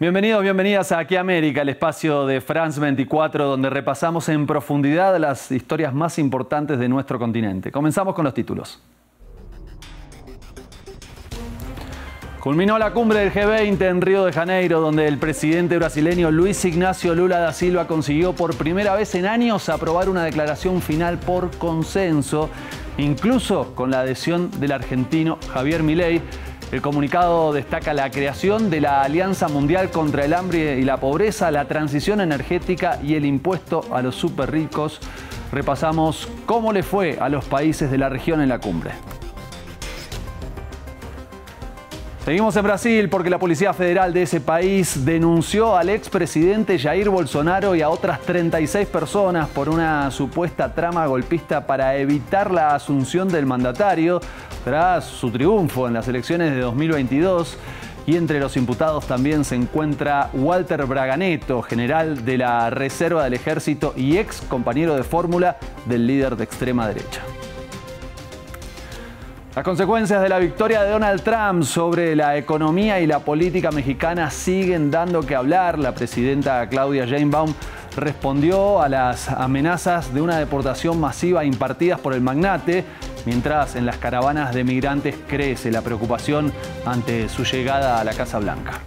Bienvenidos, bienvenidas a Aquí América, el espacio de France 24, donde repasamos en profundidad las historias más importantes de nuestro continente. Comenzamos con los títulos. Culminó la cumbre del G20 en Río de Janeiro, donde el presidente brasileño Luis Ignacio Lula da Silva consiguió por primera vez en años aprobar una declaración final por consenso, incluso con la adhesión del argentino Javier Milei, el comunicado destaca la creación de la Alianza Mundial contra el Hambre y la Pobreza, la transición energética y el impuesto a los superricos. Repasamos cómo le fue a los países de la región en la cumbre. Seguimos en Brasil porque la Policía Federal de ese país denunció al expresidente Jair Bolsonaro y a otras 36 personas por una supuesta trama golpista para evitar la asunción del mandatario tras su triunfo en las elecciones de 2022. Y entre los imputados también se encuentra Walter Braganeto, general de la Reserva del Ejército y ex compañero de fórmula del líder de extrema derecha. Las consecuencias de la victoria de Donald Trump sobre la economía y la política mexicana siguen dando que hablar. La presidenta Claudia Sheinbaum respondió a las amenazas de una deportación masiva impartidas por el magnate, mientras en las caravanas de migrantes crece la preocupación ante su llegada a la Casa Blanca.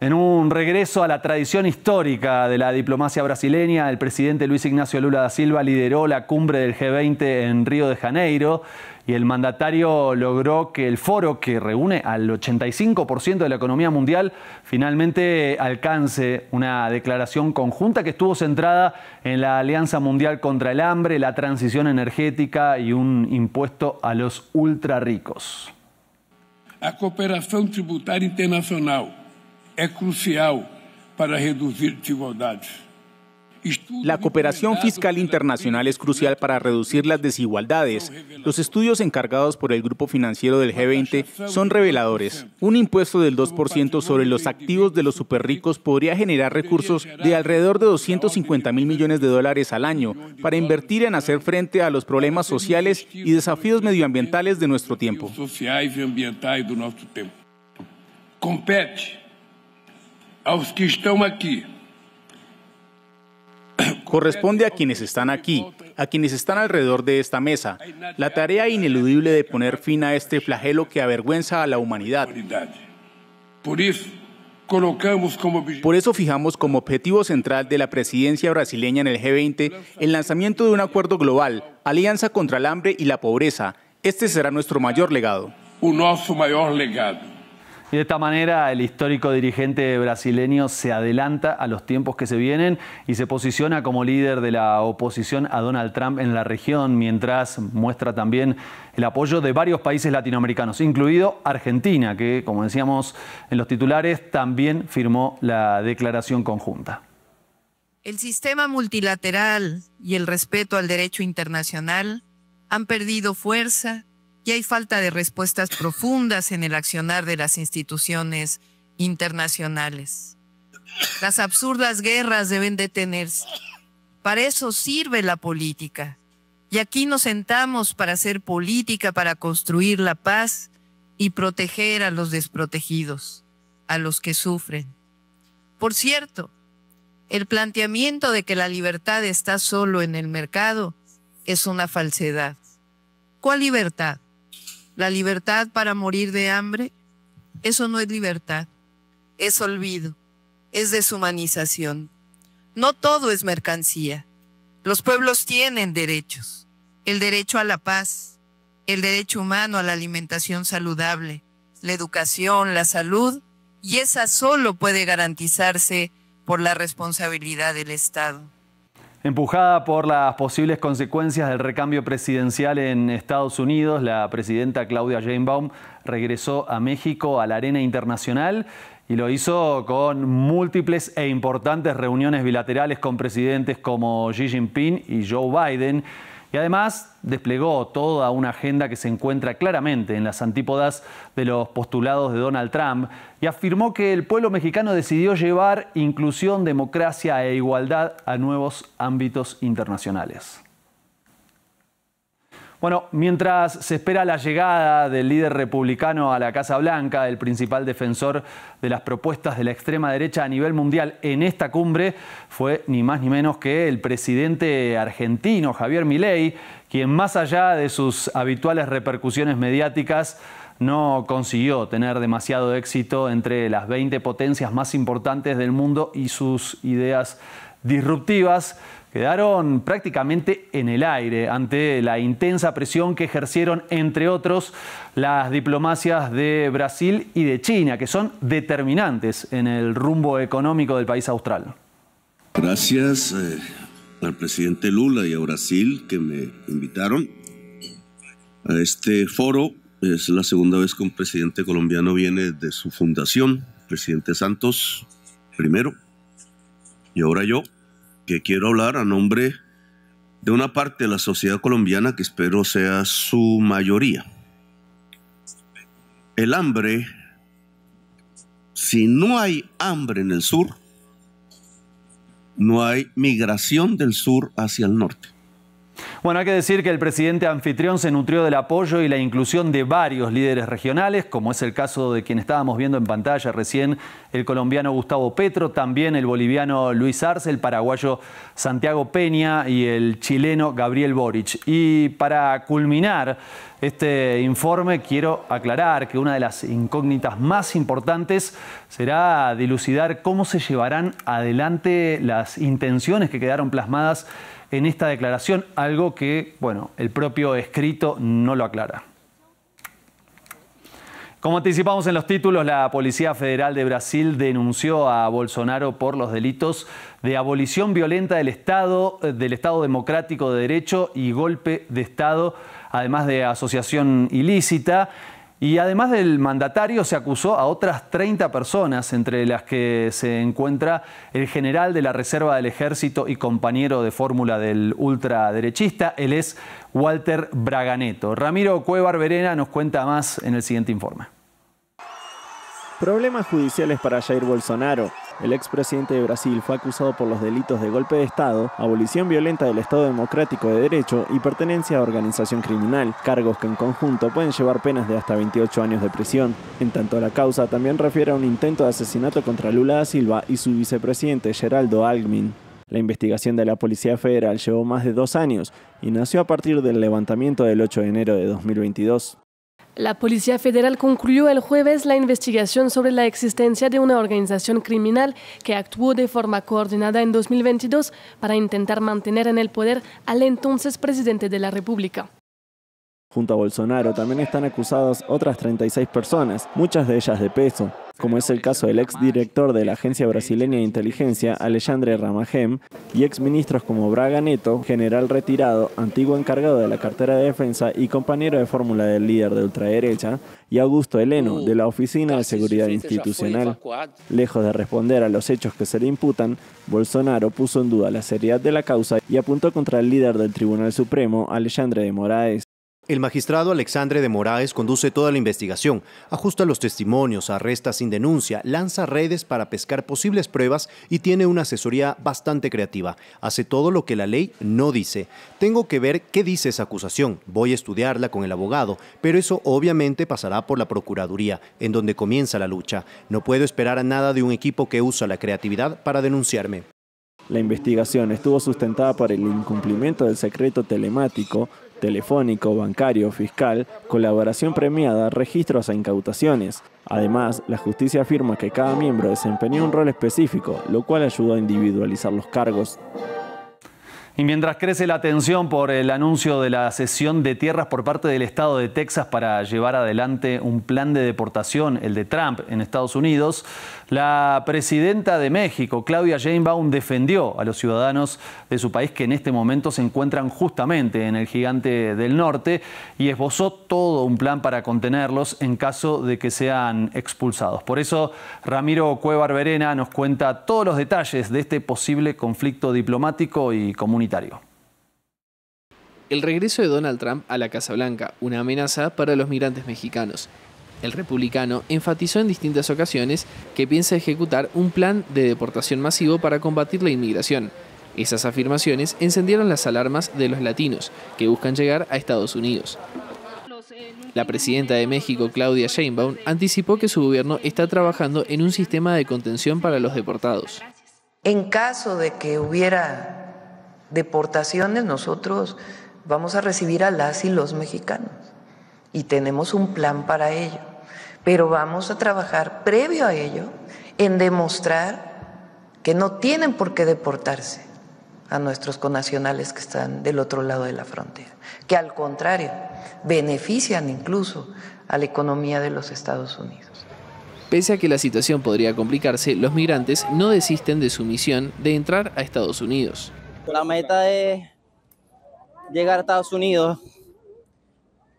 En un regreso a la tradición histórica de la diplomacia brasileña, el presidente Luis Ignacio Lula da Silva lideró la cumbre del G20 en Río de Janeiro y el mandatario logró que el foro, que reúne al 85% de la economía mundial, finalmente alcance una declaración conjunta que estuvo centrada en la Alianza Mundial contra el Hambre, la transición energética y un impuesto a los ultra ricos. La cooperación tributaria internacional es crucial para reducir desigualdades. La cooperación fiscal internacional es crucial para reducir las desigualdades. Los estudios encargados por el grupo financiero del G20 son reveladores. Un impuesto del 2% sobre los activos de los superricos podría generar recursos de alrededor de 250 mil millones de dólares al año para invertir en hacer frente a los problemas sociales y desafíos medioambientales de nuestro tiempo. E Compete aos que estão Corresponde a quienes están aquí, a quienes están alrededor de esta mesa, la tarea ineludible de poner fin a este flagelo que avergüenza a la humanidad. Por eso, por eso fijamos como objetivo central de la presidencia brasileña en el G20 el lanzamiento de un acuerdo global, Alianza contra el Hambre y la Pobreza. Este será nuestro mayor legado. nuestro mayor legado. Y de esta manera el histórico dirigente brasileño se adelanta a los tiempos que se vienen y se posiciona como líder de la oposición a Donald Trump en la región, mientras muestra también el apoyo de varios países latinoamericanos, incluido Argentina, que, como decíamos en los titulares, también firmó la declaración conjunta. El sistema multilateral y el respeto al derecho internacional han perdido fuerza y hay falta de respuestas profundas en el accionar de las instituciones internacionales. Las absurdas guerras deben detenerse. Para eso sirve la política. Y aquí nos sentamos para hacer política, para construir la paz y proteger a los desprotegidos, a los que sufren. Por cierto, el planteamiento de que la libertad está solo en el mercado es una falsedad. ¿Cuál libertad? La libertad para morir de hambre, eso no es libertad, es olvido, es deshumanización. No todo es mercancía. Los pueblos tienen derechos. El derecho a la paz, el derecho humano a la alimentación saludable, la educación, la salud, y esa solo puede garantizarse por la responsabilidad del Estado. Empujada por las posibles consecuencias del recambio presidencial en Estados Unidos, la presidenta Claudia Janebaum regresó a México a la arena internacional y lo hizo con múltiples e importantes reuniones bilaterales con presidentes como Xi Jinping y Joe Biden. Y además desplegó toda una agenda que se encuentra claramente en las antípodas de los postulados de Donald Trump y afirmó que el pueblo mexicano decidió llevar inclusión, democracia e igualdad a nuevos ámbitos internacionales. Bueno, mientras se espera la llegada del líder republicano a la Casa Blanca, el principal defensor de las propuestas de la extrema derecha a nivel mundial en esta cumbre fue ni más ni menos que el presidente argentino Javier Milei, quien más allá de sus habituales repercusiones mediáticas no consiguió tener demasiado éxito entre las 20 potencias más importantes del mundo y sus ideas disruptivas quedaron prácticamente en el aire ante la intensa presión que ejercieron, entre otros, las diplomacias de Brasil y de China, que son determinantes en el rumbo económico del país austral. Gracias eh, al presidente Lula y a Brasil que me invitaron a este foro. Es la segunda vez que un presidente colombiano viene de su fundación, presidente Santos primero y ahora yo, que quiero hablar a nombre de una parte de la sociedad colombiana que espero sea su mayoría. El hambre, si no hay hambre en el sur, no hay migración del sur hacia el norte. Bueno, hay que decir que el presidente anfitrión se nutrió del apoyo y la inclusión de varios líderes regionales, como es el caso de quien estábamos viendo en pantalla recién, el colombiano Gustavo Petro, también el boliviano Luis Arce, el paraguayo Santiago Peña y el chileno Gabriel Boric. Y para culminar, este informe quiero aclarar que una de las incógnitas más importantes será dilucidar cómo se llevarán adelante las intenciones que quedaron plasmadas en esta declaración, algo que, bueno, el propio escrito no lo aclara. Como anticipamos en los títulos, la Policía Federal de Brasil denunció a Bolsonaro por los delitos de abolición violenta del Estado, del Estado Democrático de Derecho y golpe de Estado además de asociación ilícita. Y además del mandatario se acusó a otras 30 personas, entre las que se encuentra el general de la Reserva del Ejército y compañero de fórmula del ultraderechista, él es Walter Braganeto. Ramiro Cuevar Verena nos cuenta más en el siguiente informe. Problemas judiciales para Jair Bolsonaro. El expresidente de Brasil fue acusado por los delitos de golpe de Estado, abolición violenta del Estado Democrático de Derecho y pertenencia a organización criminal, cargos que en conjunto pueden llevar penas de hasta 28 años de prisión. En tanto, la causa también refiere a un intento de asesinato contra Lula da Silva y su vicepresidente Geraldo Alckmin. La investigación de la Policía Federal llevó más de dos años y nació a partir del levantamiento del 8 de enero de 2022. La Policía Federal concluyó el jueves la investigación sobre la existencia de una organización criminal que actuó de forma coordinada en 2022 para intentar mantener en el poder al entonces presidente de la República. Junto a Bolsonaro también están acusadas otras 36 personas, muchas de ellas de peso, como es el caso del exdirector de la Agencia Brasileña de Inteligencia, Alexandre Ramagem, y exministros como Braga Neto, general retirado, antiguo encargado de la cartera de defensa y compañero de fórmula del líder de ultraderecha, y Augusto Heleno, de la Oficina de Seguridad Institucional. Lejos de responder a los hechos que se le imputan, Bolsonaro puso en duda la seriedad de la causa y apuntó contra el líder del Tribunal Supremo, Alexandre de Moraes. El magistrado Alexandre de Moraes conduce toda la investigación, ajusta los testimonios, arresta sin denuncia, lanza redes para pescar posibles pruebas y tiene una asesoría bastante creativa. Hace todo lo que la ley no dice. Tengo que ver qué dice esa acusación, voy a estudiarla con el abogado, pero eso obviamente pasará por la Procuraduría, en donde comienza la lucha. No puedo esperar a nada de un equipo que usa la creatividad para denunciarme. La investigación estuvo sustentada por el incumplimiento del secreto telemático, telefónico, bancario, fiscal, colaboración premiada, registros e incautaciones. Además, la justicia afirma que cada miembro desempeñó un rol específico, lo cual ayudó a individualizar los cargos. Y mientras crece la tensión por el anuncio de la cesión de tierras por parte del Estado de Texas para llevar adelante un plan de deportación, el de Trump, en Estados Unidos, la presidenta de México, Claudia Sheinbaum, defendió a los ciudadanos de su país que en este momento se encuentran justamente en el gigante del norte y esbozó todo un plan para contenerlos en caso de que sean expulsados. Por eso, Ramiro Cuevar Verena nos cuenta todos los detalles de este posible conflicto diplomático y comunitario el regreso de Donald Trump a la Casa Blanca, una amenaza para los migrantes mexicanos. El republicano enfatizó en distintas ocasiones que piensa ejecutar un plan de deportación masivo para combatir la inmigración. Esas afirmaciones encendieron las alarmas de los latinos, que buscan llegar a Estados Unidos. La presidenta de México, Claudia Sheinbaum, anticipó que su gobierno está trabajando en un sistema de contención para los deportados. En caso de que hubiera deportaciones nosotros vamos a recibir a las y los mexicanos y tenemos un plan para ello, pero vamos a trabajar previo a ello en demostrar que no tienen por qué deportarse a nuestros conacionales que están del otro lado de la frontera, que al contrario benefician incluso a la economía de los Estados Unidos. Pese a que la situación podría complicarse, los migrantes no desisten de su misión de entrar a Estados Unidos. La meta es llegar a Estados Unidos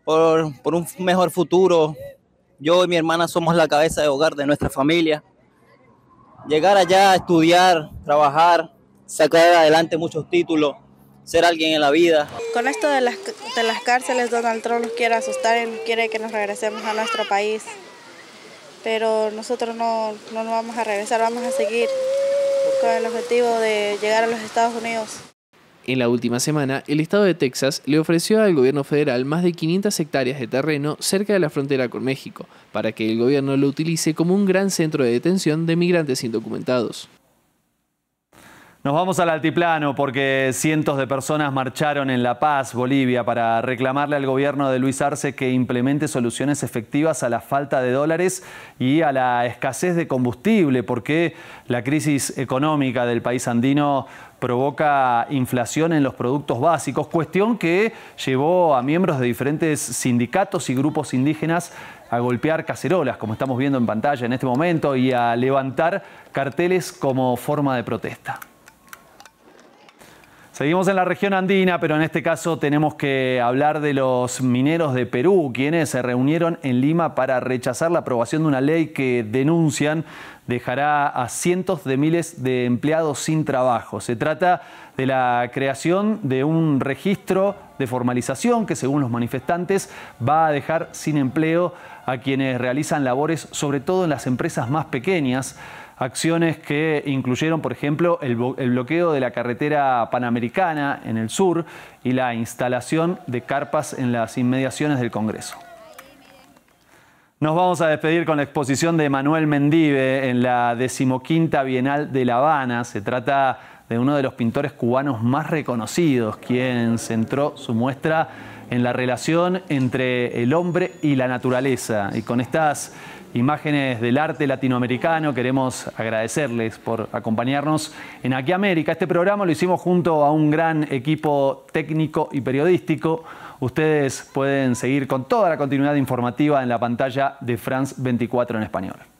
por, un mejor futuro. Yo y mi hermana somos la cabeza de hogar de nuestra familia. Llegar allá, a estudiar, trabajar, sacar adelante muchos títulos, ser alguien en la vida. Con esto de las, de las cárceles, Donald Trump nos quiere asustar y quiere que nos regresemos a nuestro país. Pero nosotros no, no nos vamos a regresar, vamos a seguir con el objetivo de llegar a los Estados Unidos. En la última semana, el estado de Texas le ofreció al gobierno federal más de 500 hectáreas de terreno cerca de la frontera con México, para que el gobierno lo utilice como un gran centro de detención de migrantes indocumentados. Nos vamos al altiplano porque cientos de personas marcharon en La Paz, Bolivia, para reclamarle al gobierno de Luis Arce que implemente soluciones efectivas a la falta de dólares y a la escasez de combustible, porque la crisis económica del país andino provoca inflación en los productos básicos, cuestión que llevó a miembros de diferentes sindicatos y grupos indígenas a golpear cacerolas, como estamos viendo en pantalla en este momento, y a levantar carteles como forma de protesta. Seguimos en la región andina, pero en este caso tenemos que hablar de los mineros de Perú, quienes se reunieron en Lima para rechazar la aprobación de una ley que denuncian dejará a cientos de miles de empleados sin trabajo. Se trata de la creación de un registro de formalización que, según los manifestantes, va a dejar sin empleo a quienes realizan labores, sobre todo en las empresas más pequeñas acciones que incluyeron, por ejemplo, el, bloqueo de la carretera panamericana en el sur y la instalación de carpas en las inmediaciones del Congreso. Nos vamos a despedir con la exposición de Manuel Mendive en la decimoquinta Bienal de La Habana. Se trata de uno de los pintores cubanos más reconocidos, quien centró su muestra en la relación entre el hombre y la naturaleza. Y con estas imágenes del arte latinoamericano. Queremos agradecerles por acompañarnos en Aquí América. Este programa lo hicimos junto a un gran equipo técnico y periodístico. Ustedes pueden seguir con toda la continuidad informativa en la pantalla de France 24 en español.